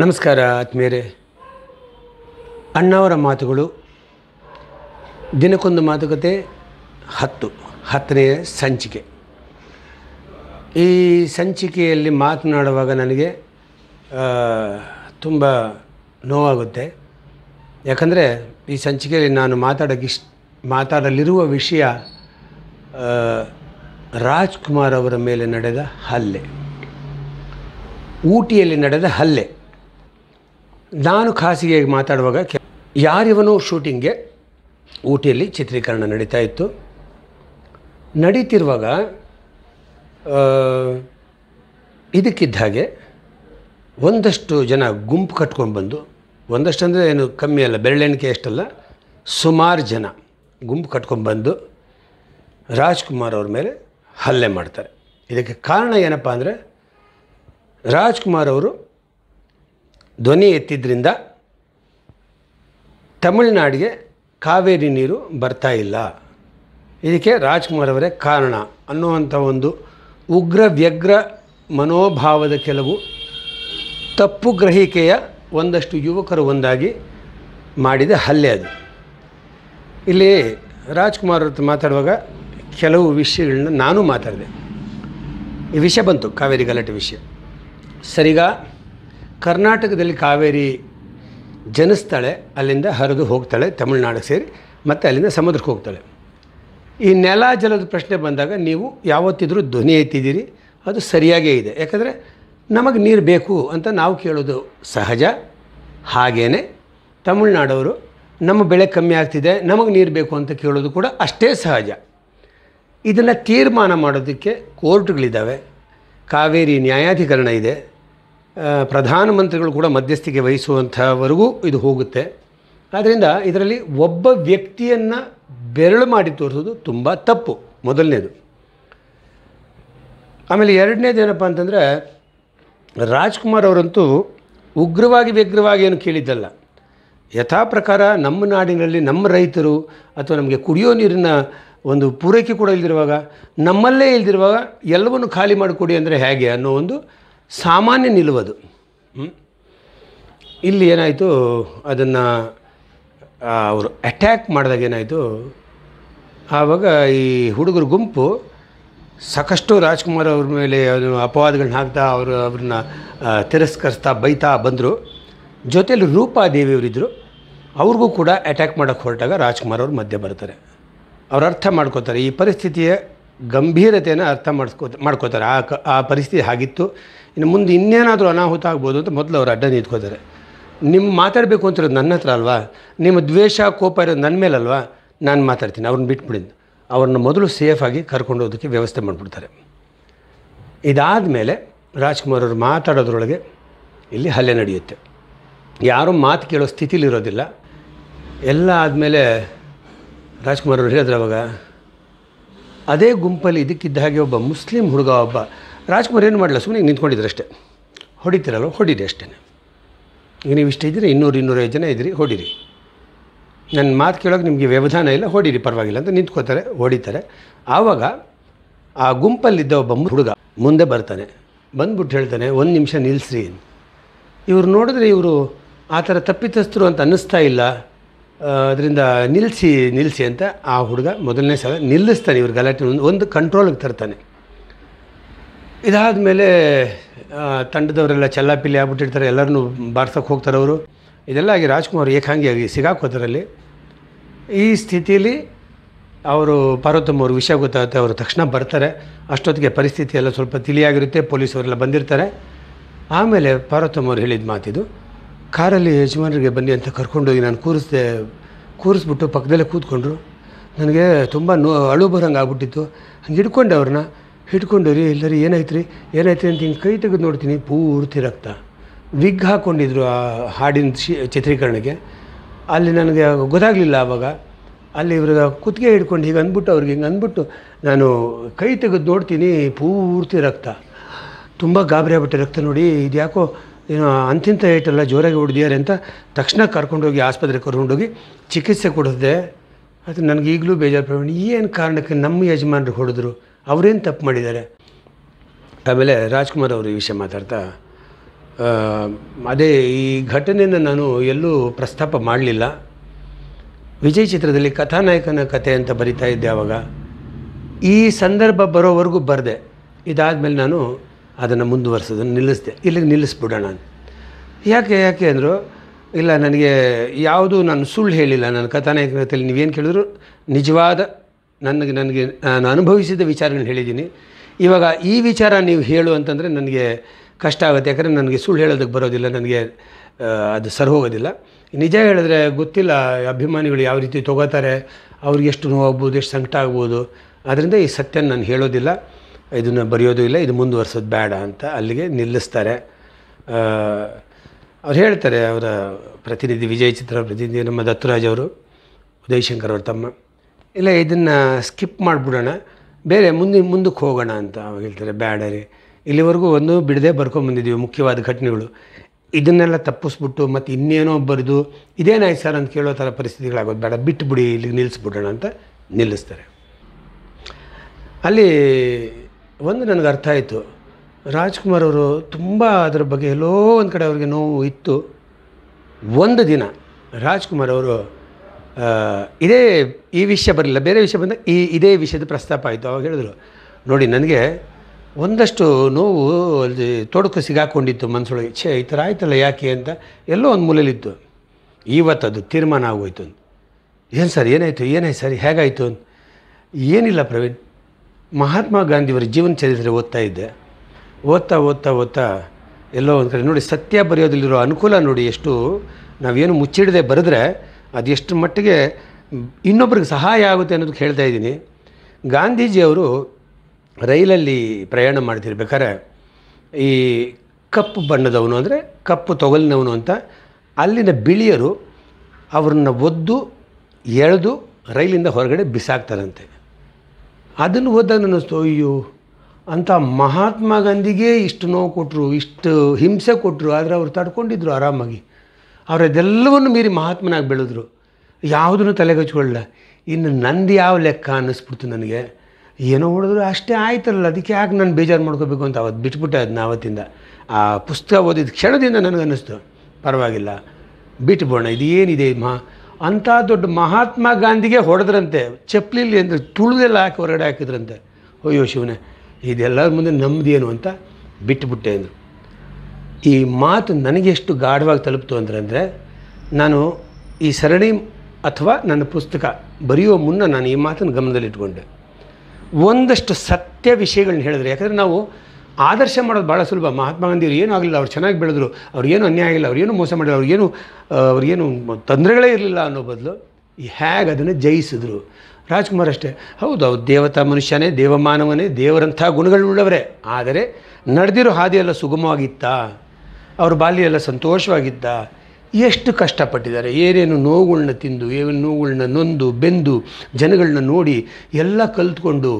ನಮಸ್ಕಾರ ಆತ್ಮೀಯರೇ ಅಣ್ಣವರ ಮಾತುಗಳು ದಿನಕ್ಕೊಂದು ಮಾತುಕತೆ ಹತ್ತು ಹತ್ತನೆಯ ಸಂಚಿಕೆ ಈ ಸಂಚಿಕೆಯಲ್ಲಿ ಮಾತನಾಡುವಾಗ ನನಗೆ ತುಂಬ ನೋವಾಗುತ್ತೆ ಯಾಕಂದರೆ ಈ ಸಂಚಿಕೆಯಲ್ಲಿ ನಾನು ಮಾತಾಡೋಕ್ಕಿಶ್ ಮಾತಾಡಲಿರುವ ವಿಷಯ ರಾಜ್ಕುಮಾರ್ ಅವರ ಮೇಲೆ ನಡೆದ ಹಲ್ಲೆ ಊಟಿಯಲ್ಲಿ ನಡೆದ ಹಲ್ಲೆ ನಾನು ಖಾಸಗಿಯಾಗಿ ಮಾತಾಡುವಾಗ ಕೆ ಶೂಟಿಂಗ್ಗೆ ಊಟಿಯಲ್ಲಿ ಚಿತ್ರೀಕರಣ ನಡೀತಾ ಇತ್ತು ನಡೀತಿರುವಾಗ ಇದಕ್ಕಿದ್ದ ಹಾಗೆ ಒಂದಷ್ಟು ಜನ ಗುಂಪು ಕಟ್ಕೊಂಡು ಬಂದು ಒಂದಷ್ಟು ಅಂದರೆ ಏನು ಕಮ್ಮಿ ಅಲ್ಲ ಬೆರಳೆಣಿಕೆ ಎಷ್ಟಲ್ಲ ಸುಮಾರು ಜನ ಗುಂಪು ಕಟ್ಕೊಂಡು ಬಂದು ರಾಜ್ಕುಮಾರ್ ಅವ್ರ ಮೇಲೆ ಹಲ್ಲೆ ಮಾಡ್ತಾರೆ ಇದಕ್ಕೆ ಕಾರಣ ಏನಪ್ಪ ಅಂದರೆ ರಾಜ್ಕುಮಾರ್ ಅವರು ಧ್ವನಿ ಎತ್ತಿದ್ರಿಂದ ತಮಿಳುನಾಡಿಗೆ ಕಾವೇರಿ ನೀರು ಬರ್ತಾ ಇಲ್ಲ ಇದಕ್ಕೆ ರಾಜ್ಕುಮಾರ್ ಅವರೇ ಕಾರಣ ಅನ್ನುವಂಥ ಒಂದು ಉಗ್ರ ವ್ಯಗ್ರ ಮನೋಭಾವದ ಕೆಲವು ತಪ್ಪು ಗ್ರಹಿಕೆಯ ಒಂದಷ್ಟು ಯುವಕರು ಒಂದಾಗಿ ಮಾಡಿದ ಹಲ್ಲೆ ಅದು ಇಲ್ಲಿ ರಾಜ್ಕುಮಾರ್ ಅವ್ರ ಮಾತಾಡುವಾಗ ಕೆಲವು ವಿಷಯಗಳನ್ನ ನಾನು ಮಾತಾಡಿದೆ ಈ ವಿಷಯ ಬಂತು ಕಾವೇರಿ ಗಲಾಟೆ ವಿಷಯ ಸರಿಗ ಕರ್ನಾಟಕದಲ್ಲಿ ಕಾವೇರಿ ಜನಿಸ್ತಾಳೆ ಅಲ್ಲಿಂದ ಹರಿದು ಹೋಗ್ತಾಳೆ ತಮಿಳುನಾಡು ಸೇರಿ ಮತ್ತು ಅಲ್ಲಿಂದ ಸಮುದ್ರಕ್ಕೆ ಹೋಗ್ತಾಳೆ ಈ ನೆಲ ಜಲದ ಪ್ರಶ್ನೆ ಬಂದಾಗ ನೀವು ಯಾವತ್ತಿದ್ರೂ ಧ್ವನಿ ಎತ್ತಿದ್ದೀರಿ ಅದು ಸರಿಯಾಗೇ ಇದೆ ಯಾಕಂದರೆ ನಮಗೆ ನೀರು ಬೇಕು ಅಂತ ನಾವು ಕೇಳೋದು ಸಹಜ ಹಾಗೇ ತಮಿಳ್ನಾಡವರು ನಮ್ಮ ಬೆಳೆ ಕಮ್ಮಿ ಆಗ್ತಿದೆ ನಮಗೆ ನೀರು ಬೇಕು ಅಂತ ಕೇಳೋದು ಕೂಡ ಅಷ್ಟೇ ಸಹಜ ಇದನ್ನು ತೀರ್ಮಾನ ಮಾಡೋದಕ್ಕೆ ಕೋರ್ಟ್ಗಳಿದ್ದಾವೆ ಕಾವೇರಿ ನ್ಯಾಯಾಧಿಕರಣ ಇದೆ ಪ್ರಧಾನಮಂತ್ರಿಗಳು ಕೂಡ ಮಧ್ಯಸ್ಥಿಕೆ ವಹಿಸುವಂಥವರೆಗೂ ಇದು ಹೋಗುತ್ತೆ ಆದ್ದರಿಂದ ಇದರಲ್ಲಿ ಒಬ್ಬ ವ್ಯಕ್ತಿಯನ್ನು ಬೆರಳು ಮಾಡಿ ತೋರಿಸೋದು ತುಂಬ ತಪ್ಪು ಮೊದಲನೇದು ಆಮೇಲೆ ಎರಡನೇದು ಏನಪ್ಪ ಅಂತಂದರೆ ರಾಜ್ಕುಮಾರ್ ಅವರಂತೂ ಉಗ್ರವಾಗಿ ವ್ಯಗ್ರವಾಗಿ ಏನು ಕೇಳಿದ್ದಲ್ಲ ಯಥಾ ಪ್ರಕಾರ ನಮ್ಮ ನಾಡಿನಲ್ಲಿ ನಮ್ಮ ರೈತರು ಅಥವಾ ನಮಗೆ ಕುಡಿಯೋ ನೀರಿನ ಒಂದು ಪೂರೈಕೆ ಕೂಡ ಇಲ್ದಿರುವಾಗ ನಮ್ಮಲ್ಲೇ ಇಲ್ದಿರುವಾಗ ಎಲ್ಲವನ್ನು ಖಾಲಿ ಮಾಡಿಕೊಡಿ ಅಂದರೆ ಹೇಗೆ ಅನ್ನೋ ಒಂದು ಸಾಮಾನ್ಯ ನಿಲುವದು ಇಲ್ಲಿ ಏನಾಯಿತು ಅದನ್ನು ಅವರು ಅಟ್ಯಾಕ್ ಮಾಡಿದಾಗ ಏನಾಯಿತು ಆವಾಗ ಈ ಹುಡುಗರ ಗುಂಪು ಸಾಕಷ್ಟು ರಾಜ್ಕುಮಾರ್ ಅವ್ರ ಮೇಲೆ ಅವರು ಅಪವಾದಗಳನ್ನ ಹಾಕ್ತಾ ಅವರು ಅವ್ರನ್ನ ತಿರಸ್ಕರಿಸ್ತಾ ಬೈತಾ ಬಂದರು ಜೊತೆಯಲ್ಲಿ ರೂಪಾದೇವಿಯವರಿದ್ದರು ಅವ್ರಿಗೂ ಕೂಡ ಅಟ್ಯಾಕ್ ಮಾಡೋಕ್ಕೆ ಹೊರಟಾಗ ರಾಜ್ಕುಮಾರ್ ಅವರು ಮಧ್ಯೆ ಬರ್ತಾರೆ ಅವ್ರು ಅರ್ಥ ಮಾಡ್ಕೋತಾರೆ ಈ ಪರಿಸ್ಥಿತಿಯ ಗಂಭೀರತೆಯನ್ನು ಅರ್ಥ ಮಾಡಿಸ್ಕೋ ಮಾಡ್ಕೋತಾರೆ ಆ ಕ ಆ ಪರಿಸ್ಥಿತಿ ಆಗಿತ್ತು ಇನ್ನು ಮುಂದೆ ಇನ್ನೇನಾದರೂ ಅನಾಹುತ ಆಗ್ಬೋದು ಅಂತ ಮೊದಲು ಅವರು ಅಡ್ಡ ನಿಂತ್ಕೋತಾರೆ ನಿಮ್ಮ ಮಾತಾಡಬೇಕು ಅಂತಿರೋದು ನನ್ನ ಹತ್ರ ಅಲ್ವಾ ನಿಮ್ಮ ದ್ವೇಷ ಕೋಪ ಇರೋದು ನನ್ನ ಮೇಲಲ್ವಾ ನಾನು ಮಾತಾಡ್ತೀನಿ ಅವ್ರನ್ನ ಬಿಟ್ಬಿಡಿದ್ದು ಅವ್ರನ್ನ ಮೊದಲು ಸೇಫಾಗಿ ಕರ್ಕೊಂಡು ಹೋಗೋದಕ್ಕೆ ವ್ಯವಸ್ಥೆ ಮಾಡಿಬಿಡ್ತಾರೆ ಇದಾದ ಮೇಲೆ ರಾಜ್ಕುಮಾರ್ ಅವರು ಮಾತಾಡೋದ್ರೊಳಗೆ ಇಲ್ಲಿ ಹಲ್ಲೆ ನಡೆಯುತ್ತೆ ಯಾರೂ ಮಾತು ಕೇಳೋ ಸ್ಥಿತಿಲಿರೋದಿಲ್ಲ ಎಲ್ಲ ಆದಮೇಲೆ ರಾಜ್ಕುಮಾರ್ ಅವರು ಹೇಳಿದ್ರು ಅವಾಗ ಅದೇ ಗುಂಪಲ್ಲಿ ಇದಕ್ಕಿದ್ದ ಹಾಗೆ ಒಬ್ಬ ಮುಸ್ಲಿಂ ಹುಡುಗ ಒಬ್ಬ ರಾಜ್ಕುಮಾರ್ ಏನು ಮಾಡಲ್ಲ ಸುಮ್ಮನೆ ನಿಂತ್ಕೊಂಡಿದ್ರು ಅಷ್ಟೇ ಹೊಡಿತೀರಲ್ಲ ಹೊಡಿರಿ ಅಷ್ಟೇ ಈಗ ನೀವು ಇಷ್ಟೇ ಇದ್ದೀರಿ ಇನ್ನೂರು ಇನ್ನೂರೈದು ಜನ ಇದ್ದೀರಿ ಹೊಡಿರಿ ನನ್ನ ಮಾತು ಕೇಳೋಕೆ ನಿಮಗೆ ವ್ಯವಧಾನ ಇಲ್ಲ ಹೊಡಿರಿ ಪರವಾಗಿಲ್ಲ ಅಂತ ನಿಂತ್ಕೋತಾರೆ ಹೊಡಿತಾರೆ ಆವಾಗ ಆ ಗುಂಪಲ್ಲಿದ್ದ ಒಬ್ಬ ಹುಡುಗ ಮುಂದೆ ಬರ್ತಾನೆ ಬಂದ್ಬಿಟ್ಟು ಹೇಳ್ತಾನೆ ಒಂದು ನಿಮಿಷ ನಿಲ್ಲಿಸ್ರಿ ಇವ್ರು ನೋಡಿದ್ರೆ ಇವರು ಆ ಥರ ತಪ್ಪಿತಸ್ಥರು ಅಂತ ಅನ್ನಿಸ್ತಾ ಇಲ್ಲ ಅದರಿಂದ ನಿಲ್ಲಿಸಿ ನಿಲ್ಲಿಸಿ ಅಂತ ಆ ಹುಡುಗ ಮೊದಲನೇ ಸಲ ನಿಲ್ಲಿಸ್ತಾನೆ ಇವ್ರ ಗಲಾಟೆ ಒಂದು ಕಂಟ್ರೋಲ್ಗೆ ತರ್ತಾನೆ ಇದಾದ ಮೇಲೆ ತಂಡದವರೆಲ್ಲ ಚಲ್ಲಾಪಿಲ್ಲಿ ಆಗ್ಬಿಟ್ಟಿರ್ತಾರೆ ಎಲ್ಲರನ್ನೂ ಬಾರ್ಸೋಕ್ಕೆ ಹೋಗ್ತಾರೆ ಅವರು ಇದೆಲ್ಲ ಆಗಿ ರಾಜ್ಕುಮಾರ್ ಏಕಾಂಗಿ ಆಗಿ ಈ ಸ್ಥಿತಿಯಲ್ಲಿ ಅವರು ಪಾರ್ವತಮ್ಮ ಅವರು ವಿಷಯ ಗೊತ್ತಾಗುತ್ತೆ ಅವರು ತಕ್ಷಣ ಬರ್ತಾರೆ ಅಷ್ಟೊತ್ತಿಗೆ ಪರಿಸ್ಥಿತಿ ಎಲ್ಲ ಸ್ವಲ್ಪ ತಿಳಿಯಾಗಿರುತ್ತೆ ಪೊಲೀಸವರೆಲ್ಲ ಬಂದಿರ್ತಾರೆ ಆಮೇಲೆ ಪಾರ್ವತಮ್ಮ ಅವರು ಹೇಳಿದ ಮಾತಿದು ಕಾರಲ್ಲಿ ಯಜಮಾನರಿಗೆ ಬನ್ನಿ ಅಂತ ಕರ್ಕೊಂಡೋಗಿ ನಾನು ಕೂರಿಸಿದೆ ಕೂರಿಸ್ಬಿಟ್ಟು ಪಕ್ಕದಲ್ಲೇ ಕೂತ್ಕೊಂಡ್ರು ನನಗೆ ತುಂಬ ನೋ ಅಳು ಬರೋಂಗೆ ಆಗ್ಬಿಟ್ಟಿತ್ತು ಹಂಗೆ ಹಿಡ್ಕೊಂಡೆ ಅವ್ರನ್ನ ಹಿಡ್ಕೊಂಡು ರೀ ಏನಾಯ್ತ್ರಿ ಏನಾಯ್ತು ರೀ ಏನಾಯ್ತು ಅಂತ ಹಿಂಗೆ ಕೈ ತೆಗೆದು ನೋಡ್ತೀನಿ ಪೂರ್ತಿ ರಕ್ತ ವಿಗ್ ಹಾಕ್ಕೊಂಡಿದ್ರು ಆ ಹಾಡಿನ ಶಿ ಚಿತ್ರೀಕರಣಕ್ಕೆ ಅಲ್ಲಿ ನನಗೆ ಗೊತ್ತಾಗಲಿಲ್ಲ ಆವಾಗ ಅಲ್ಲಿ ಇವ್ರಿಗೆ ಕುತ್ತಿಗೆ ಹಿಡ್ಕೊಂಡು ಹೀಗೆ ಅಂದ್ಬಿಟ್ಟು ಅವ್ರಿಗೆ ಹಿಂಗೆ ಅಂದ್ಬಿಟ್ಟು ನಾನು ಕೈ ತೆಗೆದು ನೋಡ್ತೀನಿ ಪೂರ್ತಿ ರಕ್ತ ತುಂಬ ಗಾಬರಿ ಆಗ್ಬಿಟ್ಟೆ ರಕ್ತ ನೋಡಿ ಇದ್ಯಾಕೋ ಯಾಕೋ ಏನೋ ಅಂತಿಂತ ಏಟೆಲ್ಲ ಜೋರಾಗಿ ಹೊಡೆದಿದ್ದಾರೆ ಅಂತ ತಕ್ಷಣ ಕರ್ಕೊಂಡೋಗಿ ಆಸ್ಪತ್ರೆಗೆ ಕರ್ಕೊಂಡೋಗಿ ಚಿಕಿತ್ಸೆ ಕೊಡೋದೆ ಅದು ನನಗೆ ಈಗಲೂ ಬೇಜಾರು ಏನು ಕಾರಣಕ್ಕೆ ನಮ್ಮ ಯಜಮಾನರು ಹೊಡೆದ್ರು ಅವರೇನು ತಪ್ಪು ಮಾಡಿದ್ದಾರೆ ಆಮೇಲೆ ರಾಜ್ಕುಮಾರ್ ಅವರು ಈ ವಿಷಯ ಮಾತಾಡ್ತಾ ಅದೇ ಈ ಘಟನೆಯನ್ನು ನಾನು ಎಲ್ಲೂ ಪ್ರಸ್ತಾಪ ಮಾಡಲಿಲ್ಲ ವಿಜಯ್ ಚಿತ್ರದಲ್ಲಿ ಕಥಾನಾಯಕನ ಕಥೆ ಅಂತ ಬರಿತಾ ಇದ್ದೆ ಆವಾಗ ಈ ಸಂದರ್ಭ ಬರೋವರೆಗೂ ಬರದೆ ಇದಾದಮೇಲೆ ನಾನು ಅದನ್ನು ಮುಂದುವರ್ಸೋದನ್ನು ನಿಲ್ಲಿಸಿದೆ ಇಲ್ಲಿಗೆ ನಿಲ್ಲಿಸ್ಬಿಡೋಣ ಯಾಕೆ ಯಾಕೆ ಅಂದರು ಇಲ್ಲ ನನಗೆ ಯಾವುದು ನಾನು ಸುಳ್ಳು ಹೇಳಿಲ್ಲ ನಾನು ಕಥಾನಾಯಕನ ಕಥೆಯಲ್ಲಿ ನೀವೇನು ಕೇಳಿದ್ರು ನಿಜವಾದ ನನಗೆ ನನಗೆ ನಾನು ಅನುಭವಿಸಿದ ವಿಚಾರಗಳನ್ನ ಹೇಳಿದ್ದೀನಿ ಇವಾಗ ಈ ವಿಚಾರ ನೀವು ಹೇಳು ಅಂತಂದರೆ ನನಗೆ ಕಷ್ಟ ಆಗುತ್ತೆ ಯಾಕಂದರೆ ನನಗೆ ಸುಳ್ಳು ಹೇಳೋದಕ್ಕೆ ಬರೋದಿಲ್ಲ ನನಗೆ ಅದು ಸರಿ ಹೋಗೋದಿಲ್ಲ ನಿಜ ಹೇಳಿದ್ರೆ ಗೊತ್ತಿಲ್ಲ ಅಭಿಮಾನಿಗಳು ಯಾವ ರೀತಿ ತೊಗೋತಾರೆ ಅವ್ರಿಗೆ ಎಷ್ಟು ನೋವಾಗ್ಬೋದು ಎಷ್ಟು ಸಂಕಟ ಆಗ್ಬೋದು ಆದ್ದರಿಂದ ಈ ಸತ್ಯನ ನಾನು ಹೇಳೋದಿಲ್ಲ ಇದನ್ನು ಬರೆಯೋದು ಇಲ್ಲ ಇದು ಮುಂದುವರ್ಸೋದು ಬೇಡ ಅಂತ ಅಲ್ಲಿಗೆ ನಿಲ್ಲಿಸ್ತಾರೆ ಅವ್ರು ಹೇಳ್ತಾರೆ ಅವರ ಪ್ರತಿನಿಧಿ ವಿಜಯ ಚಿತ್ರ ಪ್ರತಿನಿಧಿ ನಮ್ಮ ದತ್ತರಾಜ್ ಅವರು ಉದಯಶಂಕರ್ ಅವರು ತಮ್ಮ ಇಲ್ಲ ಇದನ್ನು ಸ್ಕಿಪ್ ಮಾಡಿಬಿಡೋಣ ಬೇರೆ ಮುಂದೆ ಮುಂದಕ್ಕೆ ಹೋಗೋಣ ಅಂತ ಹೇಳ್ತಾರೆ ಬ್ಯಾಡ ರೀ ಇಲ್ಲಿವರೆಗೂ ಒಂದು ಬಿಡದೆ ಬರ್ಕೊಂಬಂದಿದ್ದೀವಿ ಮುಖ್ಯವಾದ ಘಟನೆಗಳು ಇದನ್ನೆಲ್ಲ ತಪ್ಪಿಸ್ಬಿಟ್ಟು ಮತ್ತು ಇನ್ನೇನೋ ಬರೆದು ಇದೇನಾಯ್ತು ಸರ್ ಅಂತ ಕೇಳೋ ಥರ ಪರಿಸ್ಥಿತಿಗಳಾಗೋದು ಬೇಡ ಬಿಟ್ಟುಬಿಡಿ ಇಲ್ಲಿಗೆ ನಿಲ್ಲಿಸ್ಬಿಡೋಣ ಅಂತ ನಿಲ್ಲಿಸ್ತಾರೆ ಅಲ್ಲಿ ಒಂದು ನನಗೆ ಅರ್ಥ ಆಯಿತು ರಾಜ್ಕುಮಾರ್ ಅವರು ತುಂಬ ಅದರ ಬಗ್ಗೆ ಎಲ್ಲೋ ಒಂದು ಕಡೆ ಅವರಿಗೆ ನೋವು ಇತ್ತು ಒಂದು ದಿನ ರಾಜ್ಕುಮಾರ್ ಅವರು ಇದೇ ಈ ವಿಷಯ ಬರಲಿಲ್ಲ ಬೇರೆ ವಿಷಯ ಬಂದಾಗ ಈ ಇದೇ ವಿಷಯದ ಪ್ರಸ್ತಾಪ ಆಯಿತು ಅವಾಗ ಹೇಳಿದ್ರು ನೋಡಿ ನನಗೆ ಒಂದಷ್ಟು ನೋವು ಅಲ್ಲಿ ತೊಡಕು ಸಿಗಾಕೊಂಡಿತ್ತು ಮನಸ್ಸೊಳಗೆ ಛೇ ಈ ಥರ ಆಯ್ತಲ್ಲ ಯಾಕೆ ಅಂತ ಎಲ್ಲೋ ಒಂದು ಮೂಲೆಯಲ್ಲಿತ್ತು ಇವತ್ತು ಅದು ತೀರ್ಮಾನ ಆಗೋಯ್ತು ಅಂತ ಏನು ಸರ್ ಏನಾಯಿತು ಏನಾಯ್ತು ಸರ್ ಹೇಗಾಯಿತು ಅಂತ ಏನಿಲ್ಲ ಪ್ರವೀಣ್ ಮಹಾತ್ಮ ಗಾಂಧಿಯವರ ಜೀವನ ಚರಿತ್ರೆ ಓದ್ತಾ ಇದ್ದೆ ಓದ್ತಾ ಓದ್ತಾ ಓದ್ತಾ ಎಲ್ಲೋ ಒಂದು ಕಡೆ ನೋಡಿ ಸತ್ಯ ಬರೆಯೋದಲ್ಲಿರೋ ಅನುಕೂಲ ನೋಡಿ ಎಷ್ಟು ನಾವೇನು ಮುಚ್ಚಿಡದೆ ಬರೆದ್ರೆ ಅದೆಷ್ಟು ಮಟ್ಟಿಗೆ ಇನ್ನೊಬ್ರಿಗೆ ಸಹಾಯ ಆಗುತ್ತೆ ಅನ್ನೋದಕ್ಕೆ ಹೇಳ್ತಾ ಇದ್ದೀನಿ ಗಾಂಧೀಜಿಯವರು ರೈಲಲ್ಲಿ ಪ್ರಯಾಣ ಮಾಡ್ತಿರ್ಬೇಕಾದ್ರೆ ಈ ಕಪ್ಪು ಬಣ್ಣದವನು ಅಂದರೆ ಕಪ್ಪು ತೊಗಲಿನವನು ಅಂತ ಅಲ್ಲಿನ ಬಿಳಿಯರು ಅವ್ರನ್ನ ಒದ್ದು ಎಳೆದು ರೈಲಿಂದ ಹೊರಗಡೆ ಬಿಸಾಕ್ತಾರಂತೆ ಅದನ್ನು ಓದಾಗ ನನ್ನ ಅಯ್ಯೋ ಅಂತ ಮಹಾತ್ಮ ಗಾಂಧಿಗೆ ಇಷ್ಟು ನೋವು ಕೊಟ್ಟರು ಇಷ್ಟು ಹಿಂಸೆ ಕೊಟ್ಟರು ಆದರೆ ಅವ್ರು ತಡ್ಕೊಂಡಿದ್ರು ಆರಾಮಾಗಿ ಅದೆಲ್ಲವನ್ನೂ ಮೀರಿ ಮಹಾತ್ಮನಾಗಿ ಬೆಳೆದ್ರು ಯಾವುದನ್ನು ತಲೆಗಚ್ಕೊಳ್ಳ ಇನ್ನು ನಂದು ಯಾವ ಲೆಕ್ಕ ಅನ್ನಿಸ್ಬಿಡ್ತು ನನಗೆ ಏನೋ ಹೊಡೆದ್ರು ಅಷ್ಟೇ ಆಯ್ತಲ್ಲ ಅದಕ್ಕೆ ಯಾಕೆ ನಾನು ಬೇಜಾರು ಮಾಡ್ಕೋಬೇಕು ಅಂತ ಅವತ್ತು ಬಿಟ್ಬಿಟ್ಟೆ ಅದನ್ನ ಆವತ್ತಿಂದ ಆ ಪುಸ್ತಕ ಓದಿದ ಕ್ಷಣದಿಂದ ನನಗನ್ನಿಸ್ತು ಪರವಾಗಿಲ್ಲ ಬಿಟ್ಬೋಣ ಇದೇನಿದೆ ಮಹಾ ಅಂಥ ದೊಡ್ಡ ಮಹಾತ್ಮ ಗಾಂಧಿಗೆ ಹೊಡೆದ್ರಂತೆ ಚಪ್ಪಲಿಲಿ ಅಂದರೆ ತುಳಿದೆಲ್ಲ ಹಾಕಿ ಹೊರಗಡೆ ಹಾಕಿದ್ರಂತೆ ಅಯ್ಯೋ ಶಿವನೇ ಇದೆಲ್ಲರ ಮುಂದೆ ನಮ್ಮದೇನು ಅಂತ ಬಿಟ್ಬಿಟ್ಟೆ ಅಂದರು ಈ ಮಾತು ನನಗೆ ಎಷ್ಟು ಗಾಢವಾಗಿ ತಲುಪ್ತು ಅಂದರೆ ನಾನು ಈ ಸರಣಿ ಅಥವಾ ನನ್ನ ಪುಸ್ತಕ ಬರೆಯುವ ಮುನ್ನ ನಾನು ಈ ಮಾತನ್ನು ಗಮನದಲ್ಲಿಟ್ಕೊಂಡೆ ಒಂದಷ್ಟು ಸತ್ಯ ವಿಷಯಗಳನ್ನ ಹೇಳಿದ್ರೆ ಯಾಕಂದರೆ ನಾವು ಆದರ್ಶ ಮಾಡೋದು ಭಾಳ ಸುಲಭ ಮಹಾತ್ಮ ಗಾಂಧಿಯವರು ಏನೂ ಆಗಲಿಲ್ಲ ಅವ್ರು ಚೆನ್ನಾಗಿ ಬೆಳೆದ್ರು ಅವ್ರಿಗೇನು ಅನ್ಯಾಯ ಆಗಿಲ್ಲ ಅವ್ರಿಗೇನು ಮೋಸ ಮಾಡಿಲ್ಲ ಅವ್ರಿಗೇನು ಅವ್ರಿಗೇನು ತೊಂದರೆಗಳೇ ಇರಲಿಲ್ಲ ಅನ್ನೋ ಬದಲು ಹೇಗೆ ಅದನ್ನು ಜಯಿಸಿದ್ರು ರಾಜ್ಕುಮಾರ್ ಅಷ್ಟೇ ಹೌದು ಅವ್ರು ದೇವತಾ ಮನುಷ್ಯನೇ ದೇವಮಾನವನೇ ದೇವರಂಥ ಗುಣಗಳುಳ್ಳವರೇ ಆದರೆ ನಡೆದಿರೋ ಹಾದಿಯೆಲ್ಲ ಸುಗಮವಾಗಿತ್ತಾ ಅವ್ರ ಬಾಲ್ಯ ಎಲ್ಲ ಸಂತೋಷವಾಗಿದ್ದ ಎಷ್ಟು ಕಷ್ಟಪಟ್ಟಿದ್ದಾರೆ ಏನೇನು ನೋವುಗಳನ್ನ ತಿಂದು ಏನು ನೋವುಗಳನ್ನ ನೊಂದು ಬೆಂದು ಜನಗಳನ್ನ ನೋಡಿ ಎಲ್ಲ ಕಲ್ತ್ಕೊಂಡು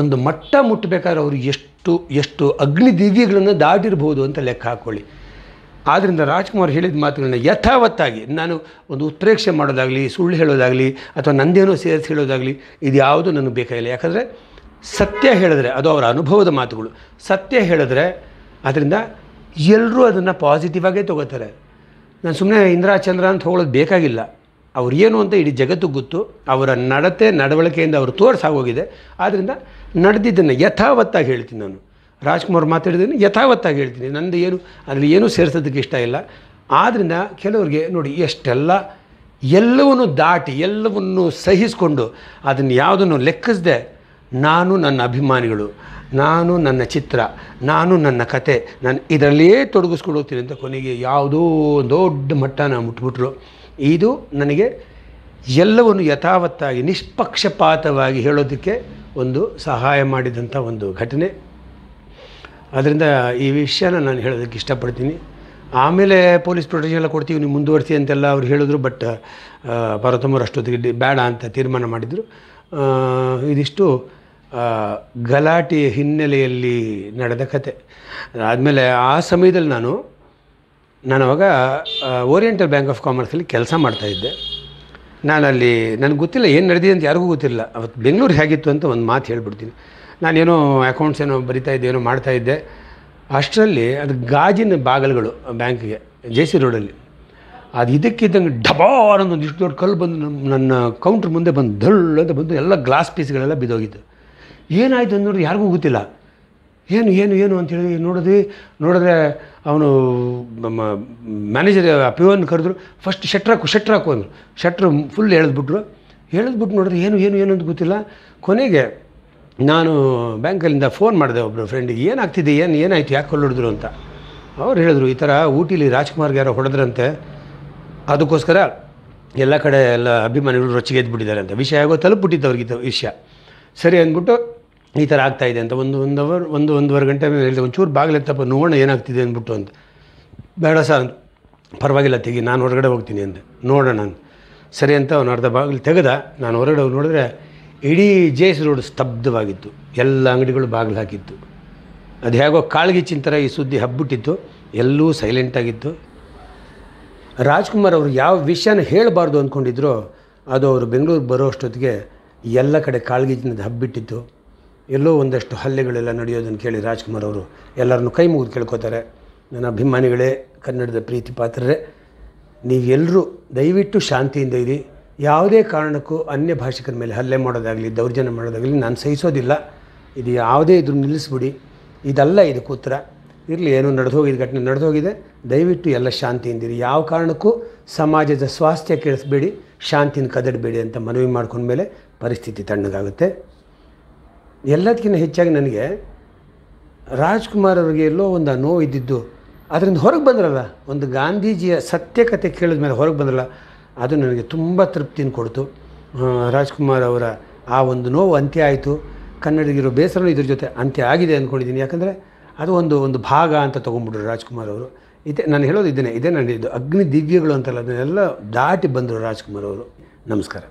ಒಂದು ಮಟ್ಟ ಮುಟ್ಟಬೇಕಾದ್ರೆ ಅವರು ಎಷ್ಟು ಎಷ್ಟು ಅಗ್ನಿ ದಿವ್ಯಗಳನ್ನು ದಾಟಿರ್ಬೋದು ಅಂತ ಲೆಕ್ಕ ಹಾಕ್ಕೊಳ್ಳಿ ಆದ್ದರಿಂದ ರಾಜ್ಕುಮಾರ್ ಹೇಳಿದ ಮಾತುಗಳನ್ನ ಯಥಾವತ್ತಾಗಿ ನಾನು ಒಂದು ಉತ್ಪ್ರೇಕ್ಷೆ ಮಾಡೋದಾಗಲಿ ಸುಳ್ಳು ಹೇಳೋದಾಗಲಿ ಅಥವಾ ನಂದೇನೋ ಸೇರಿಸಿ ಹೇಳೋದಾಗಲಿ ಇದು ನನಗೆ ಬೇಕಾಗಿಲ್ಲ ಯಾಕಂದರೆ ಸತ್ಯ ಹೇಳಿದ್ರೆ ಅದು ಅವರ ಅನುಭವದ ಮಾತುಗಳು ಸತ್ಯ ಹೇಳಿದ್ರೆ ಅದರಿಂದ ಎಲ್ಲರೂ ಅದನ್ನು ಪಾಸಿಟಿವ್ ಆಗೇ ತೊಗೋತಾರೆ ನಾನು ಸುಮ್ಮನೆ ಇಂದಿರಾ ಅಂತ ಹೋಗೋದು ಬೇಕಾಗಿಲ್ಲ ಅವ್ರು ಏನು ಅಂತ ಇಡೀ ಜಗತ್ತು ಗೊತ್ತು ಅವರ ನಡತೆ ನಡವಳಿಕೆಯಿಂದ ಅವರು ತೋರಿಸಾಗೋಗಿದೆ ಆದ್ದರಿಂದ ನಡೆದಿದ್ದನ್ನು ಯಥಾವತ್ತಾಗಿ ಹೇಳ್ತೀನಿ ನಾನು ರಾಜ್ಕುಮಾರ್ ಮಾತಾಡಿದ್ದೀನಿ ಯಥಾವತ್ತಾಗಿ ಹೇಳ್ತೀನಿ ನಂದು ಏನು ಅದರಲ್ಲಿ ಏನೂ ಸೇರಿಸೋದಕ್ಕೆ ಇಷ್ಟ ಇಲ್ಲ ಆದ್ದರಿಂದ ಕೆಲವರಿಗೆ ನೋಡಿ ಎಷ್ಟೆಲ್ಲ ಎಲ್ಲವನ್ನು ದಾಟಿ ಎಲ್ಲವನ್ನು ಸಹಿಸಿಕೊಂಡು ಅದನ್ನು ಯಾವುದನ್ನು ಲೆಕ್ಕಿಸದೆ ನಾನು ನನ್ನ ಅಭಿಮಾನಿಗಳು ನಾನು ನನ್ನ ಚಿತ್ರ ನಾನು ನನ್ನ ಕತೆ ನಾನು ಇದರಲ್ಲಿಯೇ ತೊಡಗಿಸ್ಕೊಳ್ಳುತ್ತೀನಿ ಅಂತ ಕೊನೆಗೆ ಯಾವುದೋ ದೊಡ್ಡ ಮಟ್ಟನ ಮುಟ್ಬಿಟ್ರು ಇದು ನನಗೆ ಎಲ್ಲವನ್ನು ಯಥಾವತ್ತಾಗಿ ನಿಷ್ಪಕ್ಷಪಾತವಾಗಿ ಹೇಳೋದಕ್ಕೆ ಒಂದು ಸಹಾಯ ಮಾಡಿದಂಥ ಒಂದು ಘಟನೆ ಅದರಿಂದ ಈ ವಿಷಯನ ನಾನು ಹೇಳೋದಕ್ಕೆ ಇಷ್ಟಪಡ್ತೀನಿ ಆಮೇಲೆ ಪೊಲೀಸ್ ಪ್ರೊಟೆಕ್ಷನ್ ಎಲ್ಲ ಕೊಡ್ತೀವಿ ನೀವು ಮುಂದುವರಿಸಿ ಅಂತೆಲ್ಲ ಅವ್ರು ಹೇಳಿದ್ರು ಬಟ್ ಪರತಮ್ಮರು ಅಷ್ಟೊತ್ತಿಗೆ ಬೇಡ ಅಂತ ತೀರ್ಮಾನ ಮಾಡಿದರು ಇದಿಷ್ಟು ಗಲಾಟೆಯ ಹಿನ್ನೆಲೆಯಲ್ಲಿ ನಡೆದ ಕತೆ ಆದಮೇಲೆ ಆ ಸಮಯದಲ್ಲಿ ನಾನು ನಾನು ಅವಾಗ ಓರಿಯೆಂಟಲ್ ಬ್ಯಾಂಕ್ ಆಫ್ ಕಾಮರ್ಸಲ್ಲಿ ಕೆಲಸ ಮಾಡ್ತಾಯಿದ್ದೆ ನಾನಲ್ಲಿ ನನಗೆ ಗೊತ್ತಿಲ್ಲ ಏನು ನಡೆದಿದೆ ಅಂತ ಯಾರಿಗೂ ಗೊತ್ತಿಲ್ಲ ಅವತ್ತು ಬೆಂಗಳೂರು ಹೇಗಿತ್ತು ಅಂತ ಒಂದು ಮಾತು ಹೇಳ್ಬಿಡ್ತೀನಿ ನಾನೇನೋ ಅಕೌಂಟ್ಸ್ ಏನೋ ಬರಿತಾಯಿದ್ದೆ ಏನೋ ಮಾಡ್ತಾಯಿದ್ದೆ ಅಷ್ಟರಲ್ಲಿ ಅದು ಗಾಜಿನ ಬಾಗಿಲುಗಳು ಬ್ಯಾಂಕಿಗೆ ಜೆ ಸಿ ರೋಡಲ್ಲಿ ಅದು ಇದಕ್ಕಿದ್ದಂಗೆ ಡಬಾರ್ ಅನ್ನೊಂದು ಇಷ್ಟು ದೊಡ್ಡ ಕಲ್ಲು ಬಂದು ನಮ್ಮ ನನ್ನ ಕೌಂಟ್ರ್ ಮುಂದೆ ಬಂದು ಧಳ್ಳಂತ ಅಂತ ಬಂದು ಎಲ್ಲ ಗ್ಲಾಸ್ ಪೀಸ್ಗಳೆಲ್ಲ ಬಿದ್ದೋಗಿತ್ತು ಏನಾಯಿತು ಅಂದ್ರೆ ಯಾರಿಗೂ ಗೊತ್ತಿಲ್ಲ ಏನು ಏನು ಏನು ಅಂತೇಳಿ ನೋಡಿದ್ವಿ ನೋಡಿದ್ರೆ ಅವನು ಮ್ಯಾನೇಜರ್ ಒನ್ ಕರೆದ್ರು ಫಸ್ಟ್ ಹಾಕು ಶಟ್ರ್ ಹಾಕು ಅಂದರು ಶಟ್ರು ಫುಲ್ ಎಳೆದ್ಬಿಟ್ರು ಎಳೆದ್ಬಿಟ್ಟು ನೋಡಿದ್ರೆ ಏನು ಏನು ಏನು ಅಂತ ಗೊತ್ತಿಲ್ಲ ಕೊನೆಗೆ ನಾನು ಬ್ಯಾಂಕಲ್ಲಿಂದ ಫೋನ್ ಮಾಡಿದೆ ಒಬ್ಬರು ಫ್ರೆಂಡಿಗೆ ಏನಾಗ್ತಿದೆ ಏನು ಏನಾಯ್ತು ಯಾಕೆ ಕೊಲ್ಲೊಡಿದ್ರು ಅಂತ ಅವ್ರು ಹೇಳಿದ್ರು ಈ ಥರ ಊಟಿಲಿ ರಾಜ್ಕುಮಾರ್ಗೆ ಯಾರೋ ಹೊಡೆದ್ರಂತೆ ಅದಕ್ಕೋಸ್ಕರ ಎಲ್ಲ ಕಡೆ ಎಲ್ಲ ಅಭಿಮಾನಿಗಳು ರೊಚ್ಚಿಗೆ ಎದ್ಬಿಟ್ಟಿದ್ದಾರೆ ಅಂತ ವಿಷಯ ಆಗೋ ತಲುಪಿಬಿಟ್ಟಿತ್ತು ಅವ್ರಿಗೆ ವಿಷಯ ಸರಿ ಅಂದ್ಬಿಟ್ಟು ಈ ಥರ ಆಗ್ತಾಯಿದೆ ಅಂತ ಒಂದು ಒಂದು ಅವರ್ ಒಂದು ಒಂದೂವರೆ ಗಂಟೆ ಮೇಲೆ ಹೇಳಿದೆ ಒಂಚೂರು ಬಾಗಿಲೆತ್ತಪ್ಪ ನೋಡೋಣ ಏನಾಗ್ತಿದೆ ಅಂದ್ಬಿಟ್ಟು ಅಂತ ಬೇಡ ಸರ್ ಪರವಾಗಿಲ್ಲ ತೆಗಿ ನಾನು ಹೊರಗಡೆ ಹೋಗ್ತೀನಿ ಅಂತ ನೋಡೋಣ ಅಂತ ಸರಿ ಅಂತ ಅವ್ನು ಅರ್ಧ ಬಾಗಿಲು ತೆಗೆದ ನಾನು ಹೊರಗಡೆ ಹೋಗಿ ನೋಡಿದ್ರೆ ಇಡೀ ಜೇಸ್ ರೋಡ್ ಸ್ತಬ್ಧವಾಗಿತ್ತು ಎಲ್ಲ ಅಂಗಡಿಗಳು ಬಾಗಿಲು ಹಾಕಿತ್ತು ಅದು ಹೇಗೋ ಕಾಳ್ಗಿಚ್ಚಿನ ಥರ ಈ ಸುದ್ದಿ ಹಬ್ಬಿಟ್ಟಿತ್ತು ಎಲ್ಲೂ ಸೈಲೆಂಟಾಗಿತ್ತು ರಾಜ್ಕುಮಾರ್ ಅವರು ಯಾವ ವಿಷಯನ ಹೇಳಬಾರ್ದು ಅಂದ್ಕೊಂಡಿದ್ರು ಅದು ಅವರು ಬೆಂಗಳೂರಿಗೆ ಬರೋ ಅಷ್ಟೊತ್ತಿಗೆ ಎಲ್ಲ ಕಡೆ ಕಾಳ್ಗಿಚ್ಚಿನದು ಹಬ್ಬಿಟ್ಟಿತ್ತು ಎಲ್ಲೋ ಒಂದಷ್ಟು ಹಲ್ಲೆಗಳೆಲ್ಲ ನಡೆಯೋದನ್ನು ಕೇಳಿ ರಾಜ್ಕುಮಾರ್ ಅವರು ಎಲ್ಲರನ್ನು ಕೈ ಮುಗಿದು ಕೇಳ್ಕೋತಾರೆ ನನ್ನ ಅಭಿಮಾನಿಗಳೇ ಕನ್ನಡದ ಪ್ರೀತಿ ಪಾತ್ರರೇ ನೀವೆಲ್ಲರೂ ದಯವಿಟ್ಟು ಶಾಂತಿಯಿಂದ ಇರಿ ಯಾವುದೇ ಕಾರಣಕ್ಕೂ ಅನ್ಯ ಭಾಷಿಕರ ಮೇಲೆ ಹಲ್ಲೆ ಮಾಡೋದಾಗಲಿ ದೌರ್ಜನ್ಯ ಮಾಡೋದಾಗಲಿ ನಾನು ಸಹಿಸೋದಿಲ್ಲ ಇದು ಯಾವುದೇ ಇದ್ರೂ ನಿಲ್ಲಿಸ್ಬಿಡಿ ಇದಲ್ಲ ಇದಕ್ಕೆ ಉತ್ತರ ಇರಲಿ ಏನೋ ನಡೆದು ಹೋಗಿದ್ದು ಘಟನೆ ನಡೆದು ಹೋಗಿದೆ ದಯವಿಟ್ಟು ಎಲ್ಲ ಶಾಂತಿಯಿಂದಿರಿ ಯಾವ ಕಾರಣಕ್ಕೂ ಸಮಾಜದ ಸ್ವಾಸ್ಥ್ಯ ಕೇಳಿಸ್ಬೇಡಿ ಶಾಂತಿನ ಕದಡಬೇಡಿ ಅಂತ ಮನವಿ ಮಾಡ್ಕೊಂಡ್ಮೇಲೆ ಪರಿಸ್ಥಿತಿ ತಣ್ಣಗಾಗುತ್ತೆ ಎಲ್ಲದಕ್ಕಿಂತ ಹೆಚ್ಚಾಗಿ ನನಗೆ ರಾಜ್ಕುಮಾರ್ ಅವರಿಗೆ ಎಲ್ಲೋ ಒಂದು ನೋವು ಇದ್ದಿದ್ದು ಅದರಿಂದ ಹೊರಗೆ ಬಂದ್ರಲ್ಲ ಒಂದು ಗಾಂಧೀಜಿಯ ಸತ್ಯಕತೆ ಕೇಳಿದ ಮೇಲೆ ಹೊರಗೆ ಬಂದ್ರಲ್ಲ ಅದು ನನಗೆ ತುಂಬ ತೃಪ್ತಿನ ಕೊಡ್ತು ರಾಜ್ಕುಮಾರ್ ಅವರ ಆ ಒಂದು ನೋವು ಅಂತ್ಯ ಆಯಿತು ಕನ್ನಡಿಗಿರೋ ಬೇಸರನೂ ಇದ್ರ ಜೊತೆ ಅಂತ್ಯ ಆಗಿದೆ ಅಂದ್ಕೊಂಡಿದ್ದೀನಿ ಯಾಕಂದರೆ ಅದು ಒಂದು ಒಂದು ಭಾಗ ಅಂತ ತೊಗೊಂಡ್ಬಿಟ್ರು ರಾಜ್ಕುಮಾರ್ ಅವರು ಇದೇ ನಾನು ಹೇಳೋದು ಇದ್ದೇನೆ ಇದೇ ನಾನು ಇದು ಅಗ್ನಿ ದಿವ್ಯಗಳು ಅಂತಲ್ಲ ಅದನ್ನೆಲ್ಲ ದಾಟಿ ಬಂದರು ರಾಜ್ಕುಮಾರ್ ಅವರು ನಮಸ್ಕಾರ